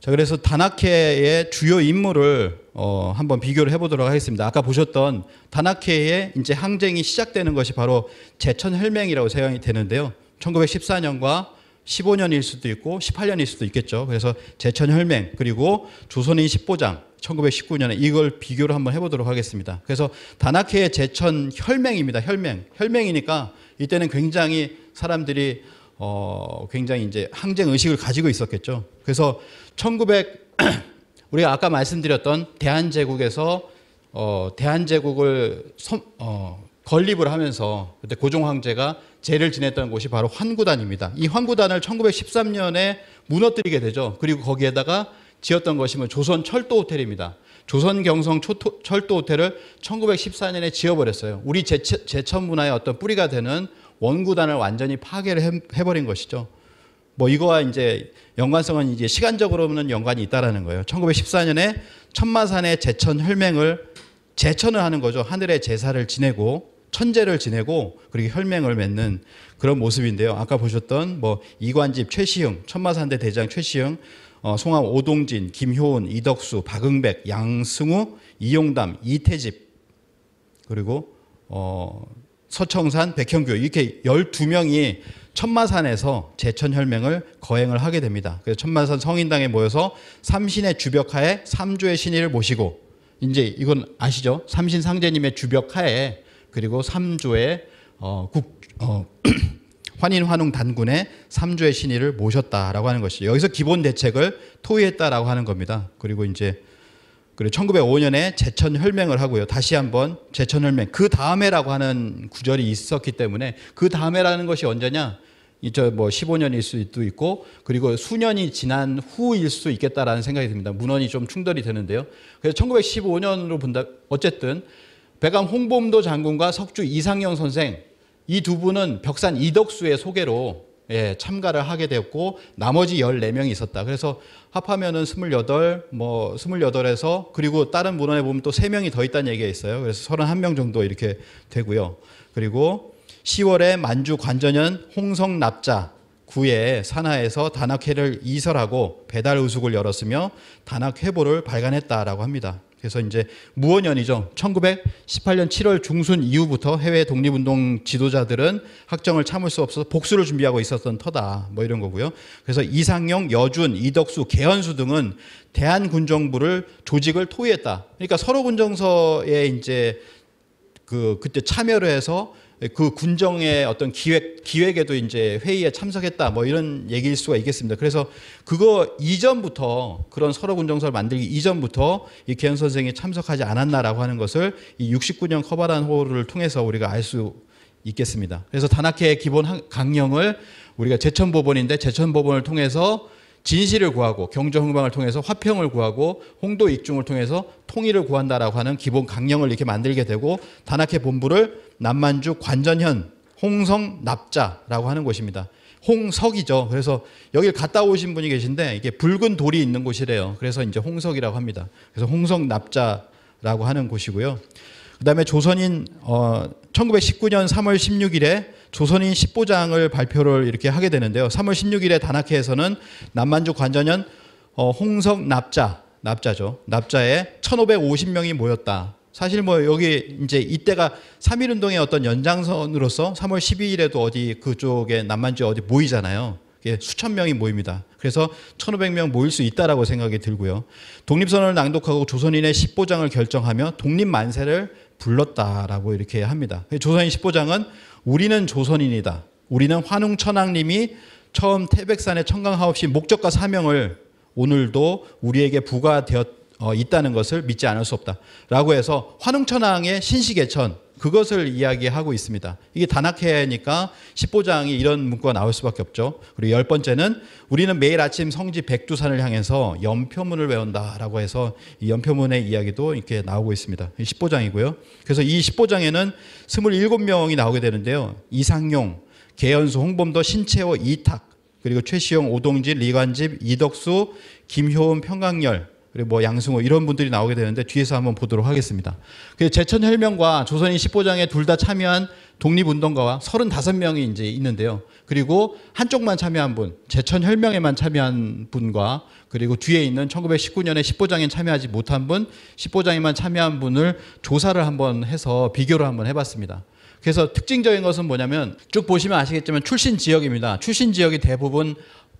자, 그래서 다나케의 주요 인물을 어, 한번 비교를 해보도록 하겠습니다. 아까 보셨던 다나케의 이제 항쟁이 시작되는 것이 바로 제천혈맹이라고 생각이 되는데요. 1914년과 15년일 수도 있고 18년일 수도 있겠죠. 그래서 제천혈맹 그리고 조선인 10보장 1919년에 이걸 비교를 한번 해보도록 하겠습니다. 그래서 다나케의 제천혈맹입니다. 혈맹. 혈맹이니까 이때는 굉장히 사람들이 어, 굉장히 이제 항쟁 의식을 가지고 있었겠죠. 그래서 1900 우리가 아까 말씀드렸던 대한제국에서 어, 대한제국을 섬, 어, 건립을 하면서 그때 고종 황제가 제를 지냈던 곳이 바로 환구단입니다. 이 환구단을 1913년에 무너뜨리게 되죠. 그리고 거기에다가 지었던 것이 뭐 조선 철도 호텔입니다. 조선 경성 철도 호텔을 1914년에 지어버렸어요. 우리 제천 문화의 어떤 뿌리가 되는 원구단을 완전히 파괴를 해, 버린 것이죠. 뭐 이거와 이제 연관성은 이제 시간적으로는 연관이 있다라는 거예요. 1914년에 천마산의 제천 혈맹을 제천을 하는 거죠. 하늘의 제사를 지내고 천재를 지내고 그리고 혈맹을 맺는 그런 모습인데요. 아까 보셨던 뭐 이관집 최시흥, 천마산대 대장 최시흥, 어, 송암 오동진, 김효은, 이덕수, 박응백, 양승우, 이용담, 이태집 그리고 어, 서청산, 백현교 이렇게 12명이 천마산에서 제천혈맹을 거행을 하게 됩니다. 그래서 천마산 성인당에 모여서 삼신의 주벽하에 삼조의 신의를 모시고 이제 이건 아시죠? 삼신 상제님의 주벽하에 그리고 삼조의 어, 국, 어, 환인환웅 단군의 삼조의 신의를 모셨다라고 하는 것이 여기서 기본 대책을 토의했다라고 하는 겁니다. 그리고 이제 그리고 1905년에 제천 혈맹을 하고요. 다시 한번 제천 혈맹. 그 다음에라고 하는 구절이 있었기 때문에 그 다음에라는 것이 언제냐? 이저뭐 15년일 수도 있고 그리고 수년이 지난 후일 수 있겠다라는 생각이 듭니다. 문헌이 좀 충돌이 되는데요. 그래서 1915년으로 본다 어쨌든 백암 홍범도 장군과 석주 이상영 선생 이 두 분은 벽산 이덕수의 소개로 예, 참가를 하게 됐고 나머지 14명이 있었다. 그래서 합하면은 28, 뭐 28에서 그리고 다른 문헌에 보면 또 3명이 더 있다는 얘기가 있어요. 그래서 31명 정도 이렇게 되고요. 그리고 10월에 만주 관전현 홍성 납자 구에 산하에서 단학회를 이설하고 배달 우숙을 열었으며 단학 회보를 발간했다라고 합니다. 그래서 이제 무원년이죠. 1918년 7월 중순 이후부터 해외 독립운동 지도자들은 학정을 참을 수 없어서 복수를 준비하고 있었던 터다. 뭐 이런 거고요. 그래서 이상용 여준, 이덕수, 개헌수 등은 대한군정부를 조직을 토의했다. 그러니까 서로 군정서에 이제 그 그때 참여를 해서 네, 그 군정의 어떤 기획, 기획에도 이제 회의에 참석했다 뭐 이런 얘기일 수가 있겠습니다. 그래서 그거 이전부터 그런 서로 군정서를 만들기 이전부터 이 개헌 선생이 참석하지 않았나라고 하는 것을 이 69년 커버란 호를 통해서 우리가 알 수 있겠습니다. 그래서 단학회의 기본 강령을 우리가 제천법원인데 제천법원을 통해서 진실을 구하고 경제 흥방을 통해서 화평을 구하고 홍도 익중을 통해서 통일을 구한다라고 하는 기본 강령을 이렇게 만들게 되고 단학회 본부를 남만주 관전현 홍성 납자라고 하는 곳입니다. 홍석이죠. 그래서 여길 갔다 오신 분이 계신데 이게 붉은 돌이 있는 곳이래요. 그래서 이제 홍석이라고 합니다. 그래서 홍성 납자라고 하는 곳이고요. 그다음에 조선인 어 1919년 3월 16일에 조선인 10보장을 발표를 이렇게 하게 되는데요. 3월 16일에 단학회에서는 남만주 관전연 어, 홍석 납자, 납자죠. 납자에 1,550명이 모였다. 사실 뭐 여기 이제 이때가 3.1 운동의 어떤 연장선으로서 3월 12일에도 어디 그쪽에 남만주 어디 모이잖아요. 수천 명이 모입니다. 그래서 1,500명 모일 수 있다라고 생각이 들고요. 독립선언을 낭독하고 조선인의 10보장을 결정하며 독립 만세를 불렀다라고 이렇게 합니다. 조선인 10보장은 우리는 조선인이다. 우리는 환웅천왕님이 처음 태백산의 청강하옵시 목적과 사명을 오늘도 우리에게 부과되었 어, 다는 것을 믿지 않을 수 없다. 라고 해서 환웅천왕의 신시개천 그것을 이야기하고 있습니다. 이게 단학회니까 15장이 이런 문구가 나올 수밖에 없죠. 그리고 열 번째는 우리는 매일 아침 성지 백두산을 향해서 연표문을 외운다라고 해서 이 연표문의 이야기도 이렇게 나오고 있습니다. 15장이고요. 그래서 이 15장에는 27명이 나오게 되는데요. 이상용, 개연수, 홍범도, 신채호, 이탁, 그리고 최시영, 오동진, 리관집, 이덕수, 김효은, 평강열 그리고 뭐 양승호 이런 분들이 나오게 되는데 뒤에서 한번 보도록 하겠습니다. 그 제천 혈명과 조선인 10보장에 둘 다 참여한 독립운동가와 35명이 이제 있는데요. 그리고 한쪽만 참여한 분, 제천 혈명에만 참여한 분과 그리고 뒤에 있는 1919년에 10보장에 참여하지 못한 분, 10보장에만 참여한 분을 조사를 한번 해서 비교를 한번 해봤습니다. 그래서 특징적인 것은 뭐냐면 쭉 보시면 아시겠지만 출신 지역입니다. 출신 지역이 대부분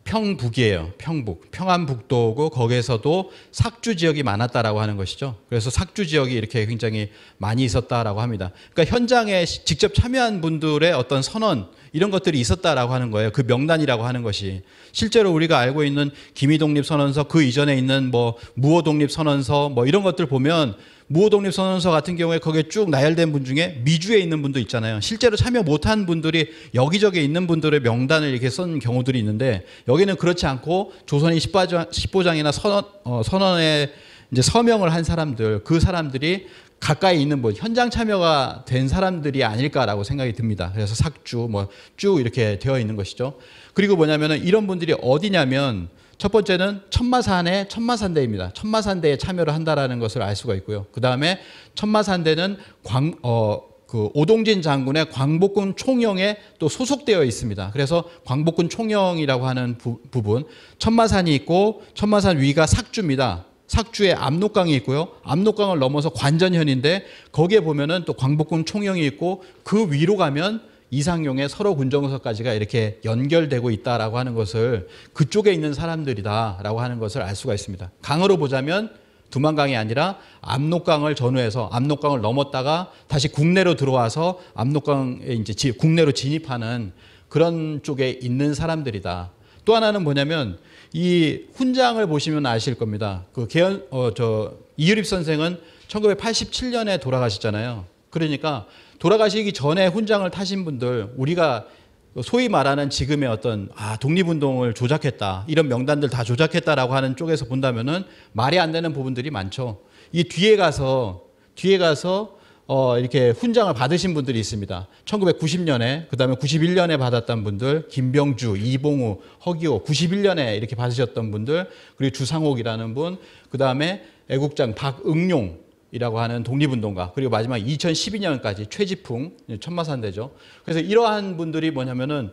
평북이에요. 평북. 평안북도고 거기에서도 삭주 지역이 많았다라고 하는 것이죠. 그래서 삭주 지역이 이렇게 굉장히 많이 있었다라고 합니다. 그러니까 현장에 직접 참여한 분들의 어떤 선언 이런 것들이 있었다라고 하는 거예요. 그 명단이라고 하는 것이 실제로 우리가 알고 있는 김해 독립 선언서 그 이전에 있는 뭐 무호 독립 선언서 뭐 이런 것들 보면 무호독립 선언서 같은 경우에 거기에 쭉 나열된 분 중에 미주에 있는 분도 있잖아요. 실제로 참여 못한 분들이 여기저기 있는 분들의 명단을 이렇게 쓴 경우들이 있는데 여기는 그렇지 않고 조선인 10보장이나 선언, 어, 선언에 이제 서명을 한 사람들 그 사람들이 가까이 있는 분 뭐 현장 참여가 된 사람들이 아닐까라고 생각이 듭니다. 그래서 삭주 뭐 쭉 이렇게 되어 있는 것이죠. 그리고 뭐냐면은 이런 분들이 어디냐면 첫 번째는 천마산의 천마산대입니다. 천마산대에 참여를 한다라는 것을 알 수가 있고요. 그 다음에 천마산대는 광, 어, 그 오동진 장군의 광복군 총영에 또 소속되어 있습니다. 그래서 광복군 총영이라고 하는 부, 분 천마산이 있고 천마산 위가 삭주입니다. 삭주에 압록강이 있고요. 압록강을 넘어서 관전현인데 거기에 보면은 또 광복군 총영이 있고 그 위로 가면 이상용의 서로 군정서까지가 이렇게 연결되고 있다라고 하는 것을 그쪽에 있는 사람들이다라고 하는 것을 알 수가 있습니다. 강으로 보자면 두만강이 아니라 압록강을 전후해서 압록강을 넘었다가 다시 국내로 들어와서 압록강에 이제 국내로 진입하는 그런 쪽에 있는 사람들이다. 또 하나는 뭐냐면 이 훈장을 보시면 아실 겁니다. 그 개연 어저 이유립 선생은 1987년에 돌아가셨잖아요. 그러니까 돌아가시기 전에 훈장을 타신 분들 우리가 소위 말하는 지금의 어떤 아 독립운동을 조작했다 이런 명단들 다 조작했다라고 하는 쪽에서 본다면은 말이 안 되는 부분들이 많죠. 이 뒤에 가서 뒤에 가서 어, 이렇게 훈장을 받으신 분들이 있습니다. 1990년에, 그 다음에 91년에 받았던 분들, 김병주, 이봉우, 허기호, 91년에 이렇게 받으셨던 분들, 그리고 주상옥이라는 분, 그 다음에 애국장 박응용, 이라고 하는 독립운동가 그리고 마지막 2012년까지 최지풍 예, 천마산대죠. 그래서 이러한 분들이 뭐냐면은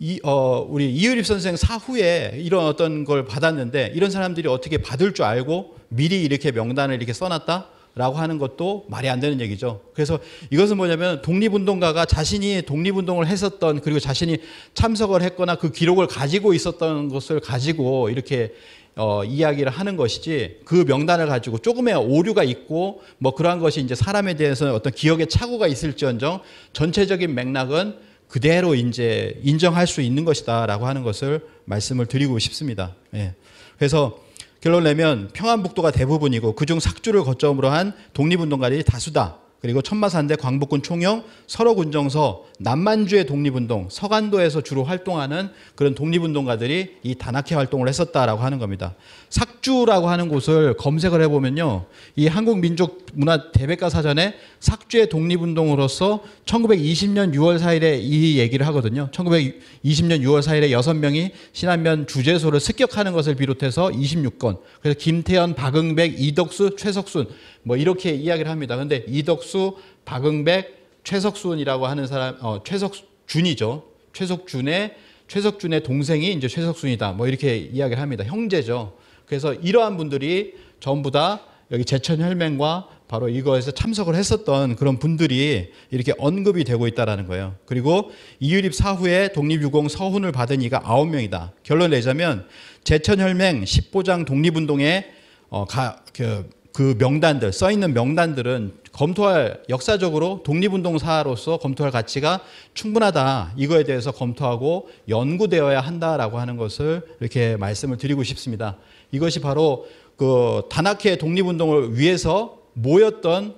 이, 어, 우리 이유립 선생 사후에 이런 어떤 걸 받았는데 이런 사람들이 어떻게 받을 줄 알고 미리 이렇게 명단을 이렇게 써놨다? 라고 하는 것도 말이 안 되는 얘기죠. 그래서 이것은 뭐냐면 독립운동가가 자신이 독립운동을 했었던 그리고 자신이 참석을 했거나 그 기록을 가지고 있었던 것을 가지고 이렇게 어, 이야기를 하는 것이지 그 명단을 가지고 조금의 오류가 있고 뭐 그러한 것이 이제 사람에 대해서는 어떤 기억의 착오가 있을지언정 전체적인 맥락은 그대로 이제 인정할 수 있는 것이다라고 하는 것을 말씀을 드리고 싶습니다. 예. 그래서 결론 내면 평안북도가 대부분이고 그중 삭주를 거점으로 한 독립운동가들이 다수다. 그리고 천마산대 광복군 총영, 서호군정서 남만주의 독립운동, 서간도에서 주로 활동하는 그런 독립운동가들이 이 단학회 활동을 했었다라고 하는 겁니다. 삭주라고 하는 곳을 검색을 해보면요. 이 한국민족문화대백과 사전에 삭주의 독립운동으로서 1920년 6월 4일에 이 얘기를 하거든요. 1920년 6월 4일에 6명이 신안면 주재소를 습격하는 것을 비롯해서 26건, 그래서 김태현, 박응백, 이덕수, 최석순 뭐 이렇게 이야기를 합니다. 근데 이덕수, 박응백, 최석순이라고 하는 사람, 어, 최석준이죠. 최석준의 최석준의 동생이 이제 최석순이다. 뭐 이렇게 이야기를 합니다. 형제죠. 그래서 이러한 분들이 전부 다 여기 제천 혈맹과 바로 이거에서 참석을 했었던 그런 분들이 이렇게 언급이 되고 있다라는 거예요. 그리고 이유립 사후에 독립유공 서훈을 받은 이가 아홉 명이다. 결론 내자면 제천 혈맹 10보장 독립운동에 어, 가, 그, 그 명단들 써 있는 명단들은 검토할 역사적으로 독립운동사로서 검토할 가치가 충분하다 이거에 대해서 검토하고 연구되어야 한다라고 하는 것을 이렇게 말씀을 드리고 싶습니다. 이것이 바로 그 단학회 독립운동을 위해서 모였던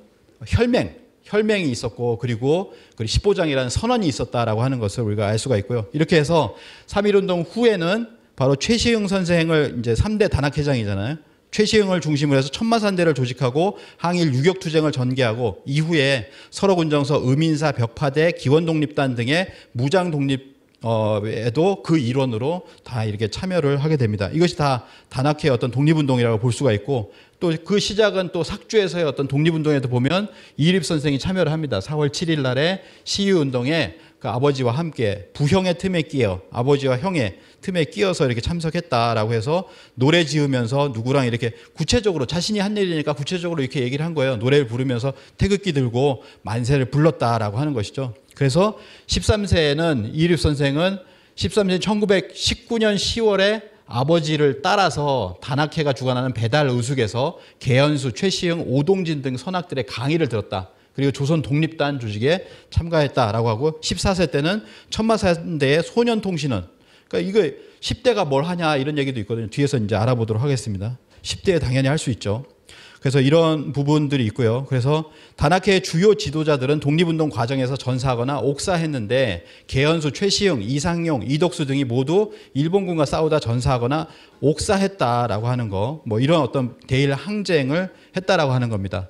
혈맹 혈맹이 있었고 그리고 그1보장이라는 선언이 있었다라고 하는 것을 우리가 알 수가 있고요. 이렇게 해서 3.1운동 후에는 바로 최시흥 선생을 이제 3대 단학회장이잖아요. 최시흥을 중심으로 해서 천마산대를 조직하고 항일 유격 투쟁을 전개하고 이후에 서로군정서 의민사 벽파대 기원독립단 등의 무장 독립 어, 에도 그 일원으로 다 이렇게 참여를 하게 됩니다. 이것이 다 단학회의 어떤 독립운동이라고 볼 수가 있고 또 그 시작은 또 삭주에서의 어떤 독립운동에도 보면 이립 선생이 참여를 합니다. 4월 7일 날에 시위운동에 그 아버지와 함께 부형의 틈에 끼어 아버지와 형의 틈에 끼어서 이렇게 참석했다라고 해서 노래 지으면서 누구랑 이렇게 구체적으로 자신이 한 일이니까 구체적으로 이렇게 얘기를 한 거예요. 노래를 부르면서 태극기 들고 만세를 불렀다라고 하는 것이죠. 그래서 13세에는 이립 선생은 13세 1919년 10월에 아버지를 따라서 단학회가 주관하는 배달 의숙에서 개연수, 최시흥, 오동진 등 선악들의 강의를 들었다. 그리고 조선 독립단 조직에 참가했다라고 하고 14세 때는 천마사대의 소년통신원 그러니까 이거 10대가 뭘 하냐 이런 얘기도 있거든요. 뒤에서 이제 알아보도록 하겠습니다. 10대에 당연히 할 수 있죠. 그래서 이런 부분들이 있고요. 그래서 단학회의 주요 지도자들은 독립운동 과정에서 전사하거나 옥사했는데 개연수 최시흥, 이상용, 이덕수 등이 모두 일본군과 싸우다 전사하거나 옥사했다라고 하는 거, 뭐 이런 어떤 대일 항쟁을 했다라고 하는 겁니다.